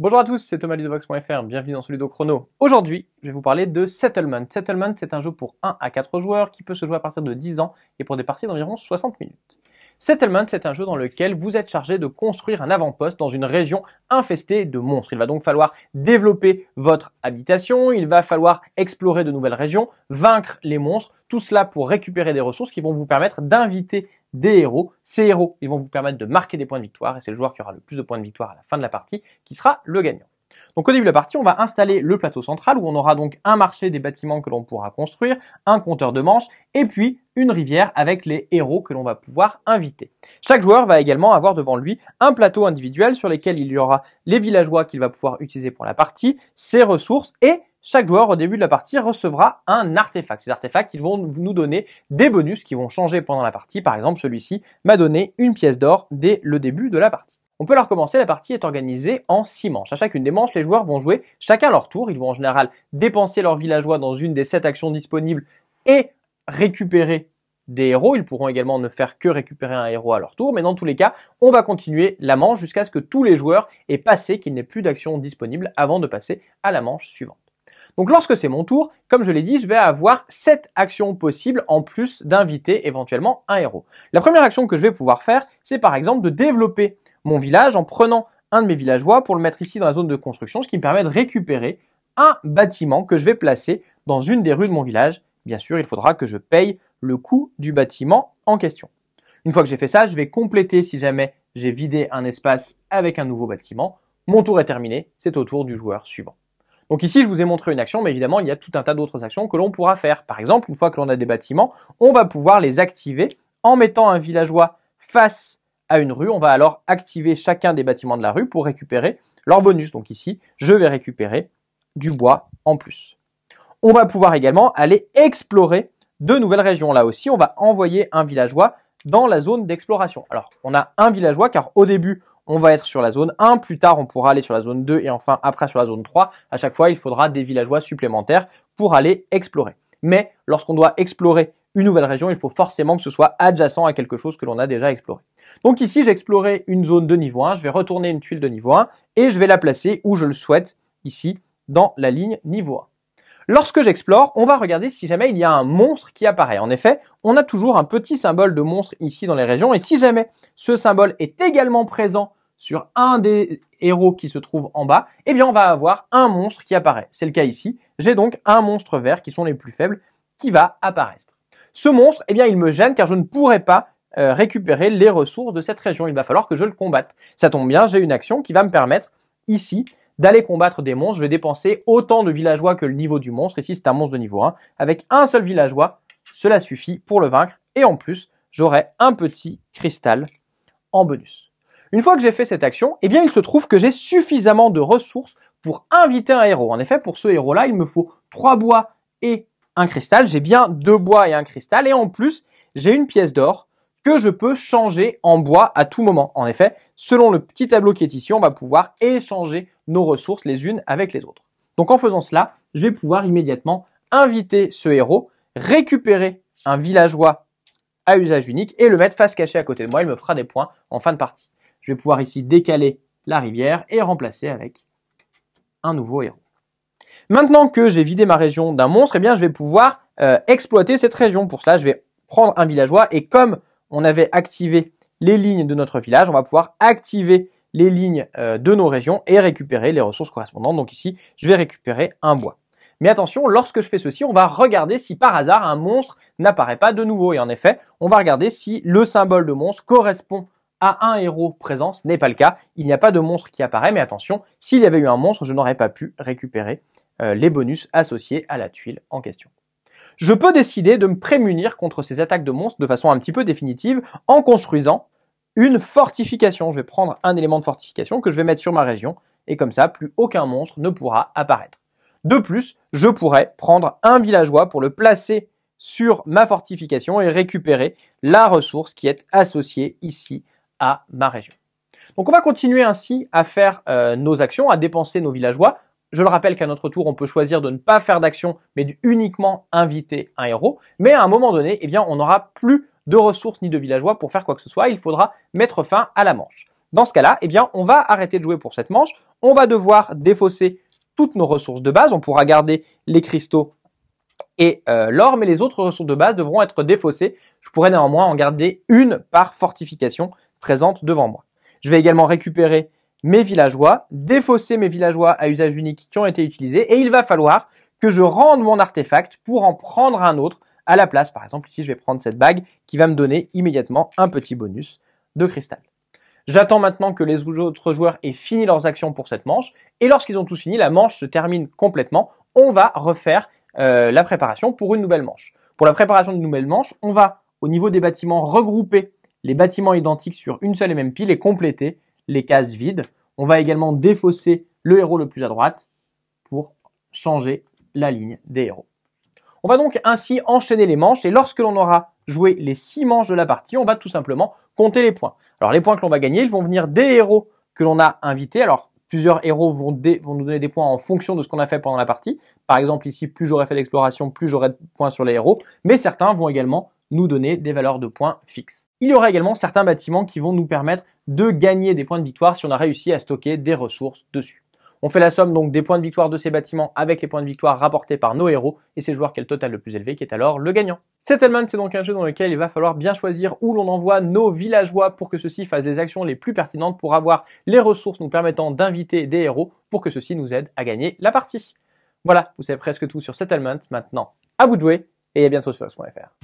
Bonjour à tous, c'est Thomas Ludovox.fr, bienvenue dans ce Chrono. Aujourd'hui, je vais vous parler de Settlement. Settlement, c'est un jeu pour 1 à 4 joueurs qui peut se jouer à partir de 10 ans et pour des parties d'environ 60 minutes. Settlement, c'est un jeu dans lequel vous êtes chargé de construire un avant-poste dans une région infestée de monstres. Il va donc falloir développer votre habitation, il va falloir explorer de nouvelles régions, vaincre les monstres, tout cela pour récupérer des ressources qui vont vous permettre d'inviter des héros. Ces héros, ils vont vous permettre de marquer des points de victoire et c'est le joueur qui aura le plus de points de victoire à la fin de la partie qui sera le gagnant. Donc au début de la partie, on va installer le plateau central où on aura donc un marché des bâtiments que l'on pourra construire, un compteur de manches et puis une rivière avec les héros que l'on va pouvoir inviter. Chaque joueur va également avoir devant lui un plateau individuel sur lequel il y aura les villageois qu'il va pouvoir utiliser pour la partie, ses ressources et chaque joueur au début de la partie recevra un artefact. Ces artefacts, vont nous donner des bonus qui vont changer pendant la partie. Par exemple, celui-ci m'a donné une pièce d'or dès le début de la partie. On peut leur commencer, la partie est organisée en 6 manches. À chacune des manches, les joueurs vont jouer chacun leur tour. Ils vont en général dépenser leurs villageois dans une des sept actions disponibles et récupérer des héros. Ils pourront également ne faire que récupérer un héros à leur tour, mais dans tous les cas, on va continuer la manche jusqu'à ce que tous les joueurs aient passé, qu'il ait plus d'action disponible avant de passer à la manche suivante. Donc lorsque c'est mon tour, comme je l'ai dit, je vais avoir 7 actions possibles en plus d'inviter éventuellement un héros. La première action que je vais pouvoir faire, c'est par exemple de développer mon village en prenant un de mes villageois pour le mettre ici dans la zone de construction, ce qui me permet de récupérer un bâtiment que je vais placer dans une des rues de mon village. Bien sûr, il faudra que je paye le coût du bâtiment en question. Une fois que j'ai fait ça, je vais compléter si jamais j'ai vidé un espace avec un nouveau bâtiment. Mon tour est terminé, c'est au tour du joueur suivant. Donc ici, je vous ai montré une action, mais évidemment, il y a tout un tas d'autres actions que l'on pourra faire. Par exemple, une fois que l'on a des bâtiments, on va pouvoir les activer en mettant un villageois face à une rue, on va alors activer chacun des bâtiments de la rue pour récupérer leur bonus. Donc ici, je vais récupérer du bois en plus. On va pouvoir également aller explorer de nouvelles régions. Là aussi, on va envoyer un villageois dans la zone d'exploration. Alors, on a un villageois car au début, on va être sur la zone 1, plus tard on pourra aller sur la zone 2 et enfin après sur la zone 3. À chaque fois, il faudra des villageois supplémentaires pour aller explorer. Mais lorsqu'on doit explorer une nouvelle région, il faut forcément que ce soit adjacent à quelque chose que l'on a déjà exploré. Donc ici, j'ai exploré une zone de niveau 1, je vais retourner une tuile de niveau 1 et je vais la placer où je le souhaite, ici, dans la ligne niveau 1. Lorsque j'explore, on va regarder si jamais il y a un monstre qui apparaît. En effet, on a toujours un petit symbole de monstre ici dans les régions, et si jamais ce symbole est également présent sur un des héros qui se trouve en bas, eh bien on va avoir un monstre qui apparaît. C'est le cas ici. J'ai donc un monstre vert qui sont les plus faibles qui va apparaître. Ce monstre, eh bien, il me gêne car je ne pourrai pas euh, récupérer les ressources de cette région. Il va falloir que je le combatte. Ça tombe bien, j'ai une action qui va me permettre ici d'aller combattre des monstres. Je vais dépenser autant de villageois que le niveau du monstre. Ici, c'est un monstre de niveau 1. Avec un seul villageois, cela suffit pour le vaincre. Et en plus, j'aurai un petit cristal en bonus. Une fois que j'ai fait cette action, eh bien, il se trouve que j'ai suffisamment de ressources pour inviter un héros. En effet, pour ce héros-là, il me faut 3 bois et un cristal, j'ai bien deux bois et un cristal, et en plus, j'ai une pièce d'or que je peux changer en bois à tout moment. En effet, selon le petit tableau qui est ici, on va pouvoir échanger nos ressources les unes avec les autres. Donc en faisant cela, je vais pouvoir immédiatement inviter ce héros, récupérer un villageois à usage unique et le mettre face cachée à côté de moi, il me fera des points en fin de partie. Je vais pouvoir ici décaler la rivière et remplacer avec un nouveau héros. Maintenant que j'ai vidé ma région d'un monstre, eh bien, je vais pouvoir euh, exploiter cette région. Pour cela, je vais prendre un villageois et comme on avait activé les lignes de notre village, on va pouvoir activer les lignes euh, de nos régions et récupérer les ressources correspondantes. Donc ici, je vais récupérer un bois. Mais attention, lorsque je fais ceci, on va regarder si par hasard un monstre n'apparaît pas de nouveau. Et en effet, on va regarder si le symbole de monstre correspond à un héros présent, ce n'est pas le cas. Il n'y a pas de monstre qui apparaît, mais attention, s'il y avait eu un monstre, je n'aurais pas pu récupérer euh, les bonus associés à la tuile en question. Je peux décider de me prémunir contre ces attaques de monstres de façon un petit peu définitive en construisant une fortification. Je vais prendre un élément de fortification que je vais mettre sur ma région et comme ça, plus aucun monstre ne pourra apparaître. De plus, je pourrais prendre un villageois pour le placer sur ma fortification et récupérer la ressource qui est associée ici à ma région. Donc on va continuer ainsi à faire euh, nos actions, à dépenser nos villageois. Je le rappelle qu'à notre tour, on peut choisir de ne pas faire d'action, mais uniquement inviter un héros. Mais à un moment donné, eh bien, on n'aura plus de ressources ni de villageois pour faire quoi que ce soit. Il faudra mettre fin à la manche. Dans ce cas-là, eh bien, on va arrêter de jouer pour cette manche. On va devoir défausser toutes nos ressources de base. On pourra garder les cristaux et euh, l'or, mais les autres ressources de base devront être défaussées. Je pourrais néanmoins en garder une par fortification présente devant moi. Je vais également récupérer mes villageois, défausser mes villageois à usage unique qui ont été utilisés, et il va falloir que je rende mon artefact pour en prendre un autre à la place. Par exemple, ici, je vais prendre cette bague qui va me donner immédiatement un petit bonus de cristal. J'attends maintenant que les autres joueurs aient fini leurs actions pour cette manche, et lorsqu'ils ont tous fini, la manche se termine complètement. On va refaire euh, la préparation pour une nouvelle manche. Pour la préparation d'une nouvelle manche, on va, au niveau des bâtiments, regrouper les bâtiments identiques sur une seule et même pile et compléter les cases vides. On va également défausser le héros le plus à droite pour changer la ligne des héros. On va donc ainsi enchaîner les manches et lorsque l'on aura joué les six manches de la partie, on va tout simplement compter les points. Alors les points que l'on va gagner, ils vont venir des héros que l'on a invités. Alors plusieurs héros vont, vont, nous donner des points en fonction de ce qu'on a fait pendant la partie. Par exemple, ici, plus j'aurai fait d'exploration, plus j'aurai de points sur les héros. Mais certains vont également nous donner des valeurs de points fixes. Il y aura également certains bâtiments qui vont nous permettre de gagner des points de victoire si on a réussi à stocker des ressources dessus. On fait la somme donc des points de victoire de ces bâtiments avec les points de victoire rapportés par nos héros et ces joueurs qui a le total le plus élevé qui est alors le gagnant. Settlement c'est donc un jeu dans lequel il va falloir bien choisir où l'on envoie nos villageois pour que ceux-ci fassent les actions les plus pertinentes pour avoir les ressources nous permettant d'inviter des héros pour que ceux-ci nous aident à gagner la partie. Voilà, vous savez presque tout sur Settlement maintenant. À vous de jouer et à bientôt sur Fox.fr.